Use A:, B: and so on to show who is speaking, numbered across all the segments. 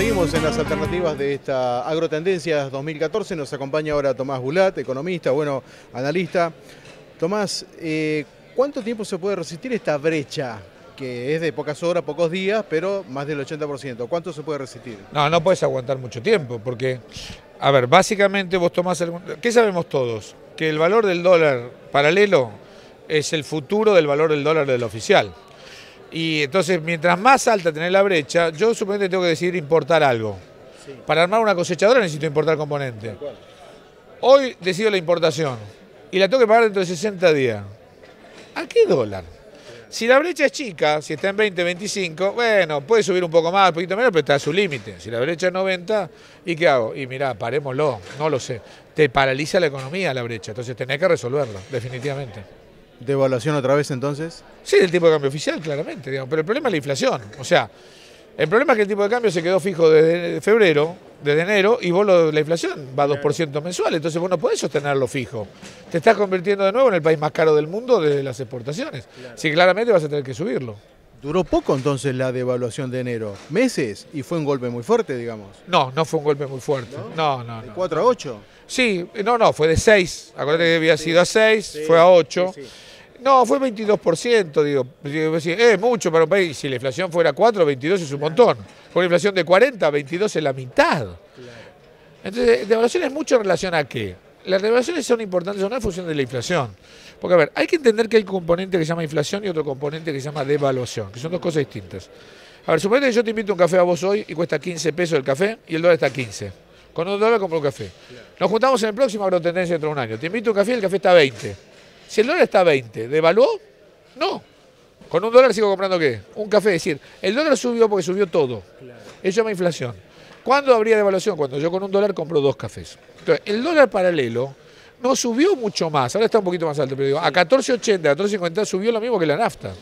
A: Seguimos en las alternativas de esta Agrotendencias 2014. Nos acompaña ahora Tomás Bulat, economista, bueno, analista. Tomás, eh, ¿cuánto tiempo se puede resistir esta brecha? que es de pocas horas, pocos días, pero más del 80%. ¿Cuánto se puede resistir?
B: No, no puedes aguantar mucho tiempo, porque, a ver, básicamente vos tomás... ¿Qué sabemos todos? Que el valor del dólar paralelo es el futuro del valor del dólar del oficial. Y entonces, mientras más alta tenés la brecha, yo supongo que tengo que decidir importar algo. Para armar una cosechadora necesito importar componente. Hoy decido la importación y la tengo que pagar dentro de 60 días. ¿A qué dólar? Si la brecha es chica, si está en 20, 25, bueno, puede subir un poco más, un poquito menos, pero está a su límite. Si la brecha es 90, ¿y qué hago? Y mirá, parémoslo, no lo sé. Te paraliza la economía la brecha, entonces tenés que resolverla, definitivamente.
A: ¿Devaluación otra vez entonces?
B: Sí, del tipo de cambio oficial, claramente. Pero el problema es la inflación. O sea, el problema es que el tipo de cambio se quedó fijo desde febrero, desde enero, y vos la inflación va a 2% mensual. Entonces vos no podés sostenerlo fijo. Te estás convirtiendo de nuevo en el país más caro del mundo de las exportaciones. Así que claramente vas a tener que subirlo. Duró poco
A: entonces la devaluación de enero, meses, y fue un golpe muy fuerte, digamos.
B: No, no fue un golpe muy fuerte. No, no, ¿De 4 a 8? Sí, no, no, fue de 6. Acuérdate que había sido a 6, fue a 8. No, fue 22%, digo. Es pues, eh, pues, eh, mucho para un país. Pues, si la inflación fuera 4, 22 es un montón. Con inflación de 40, 22 es la mitad. Entonces, devaluación es mucho en relación a qué? Las devaluaciones son importantes, son una función de la inflación. Porque, a ver, hay que entender que hay un componente que se llama inflación y otro componente que se llama devaluación, que son dos cosas distintas. A ver, suponete que yo te invito un café a vos hoy y cuesta 15 pesos el café y el dólar está a 15. Con un dólar compro un café. Nos juntamos en el próximo agrotendencia dentro de un año. Te invito un café y el café está a 20. Si el dólar está a 20, ¿devaluó? No. Con un dólar sigo comprando qué? Un café. Es decir, el dólar subió porque subió todo. Eso es llama inflación. ¿Cuándo habría devaluación? Cuando yo con un dólar compro dos cafés. Entonces, el dólar paralelo no subió mucho más. Ahora está un poquito más alto, pero digo, a 14.80, a 14.50 subió lo mismo que la nafta.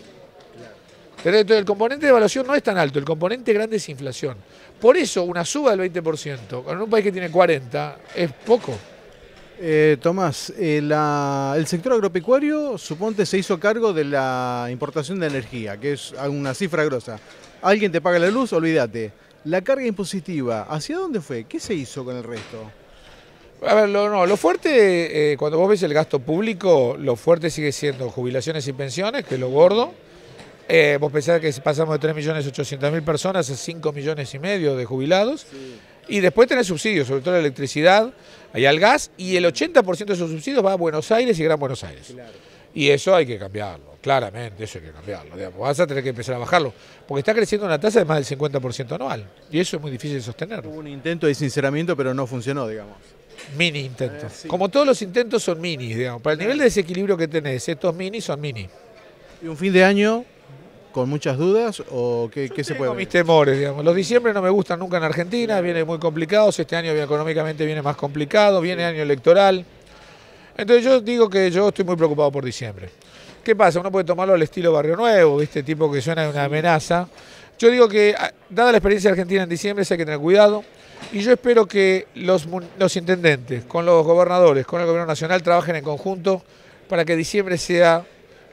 B: Entonces, el componente de devaluación no es tan alto, el componente grande es inflación. Por eso, una suba del 20%, en un país que tiene 40, es poco.
A: Eh, Tomás, eh, el sector agropecuario, suponte, se hizo cargo de la importación de energía, que es una cifra grosa. Alguien te paga la luz, olvídate. La carga impositiva, ¿hacia dónde fue? ¿Qué se hizo con el resto?
B: A ver, lo, no, lo fuerte, eh, cuando vos ves el gasto público, lo fuerte sigue siendo jubilaciones y pensiones, que es lo gordo. vos pensás que pasamos de 3.800.000 personas a 5 millones y medio de jubilados. Sí. Y después tenés subsidios, sobre todo la electricidad, y al gas, y el 80% de esos subsidios va a Buenos Aires y Gran Buenos Aires. Y eso hay que cambiarlo, claramente, eso hay que cambiarlo. Digamos. Vas a tener que empezar a bajarlo, porque está creciendo una tasa de más del 50% anual, y eso es muy difícil de sostener. Hubo un intento de sinceramiento, pero no funcionó, digamos. Mini intentos. Eh, Como todos los intentos son minis, digamos. Para el nivel de desequilibrio que tenés, estos minis son mini. Y un fin de año con muchas dudas o qué, se puede mis temores, digamos. Los diciembre no me gustan nunca en Argentina, viene muy complicados, este año económicamente viene más complicado, viene año electoral. Entonces yo digo que yo estoy muy preocupado por diciembre. ¿Qué pasa? Uno puede tomarlo al estilo Barrio Nuevo, este Tipo que suena una amenaza. Yo digo que, ah, dada la experiencia argentina en diciembre, hay que tener cuidado. Y yo espero que los intendentes, con los gobernadores, con el gobierno nacional, trabajen en conjunto para que diciembre sea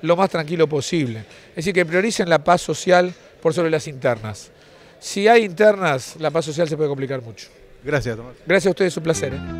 B: lo más tranquilo posible. Es decir, que prioricen la paz social por sobre las internas. Si hay internas, la paz social se puede complicar mucho. Gracias, Tomás. Gracias a ustedes, un placer. ¿eh?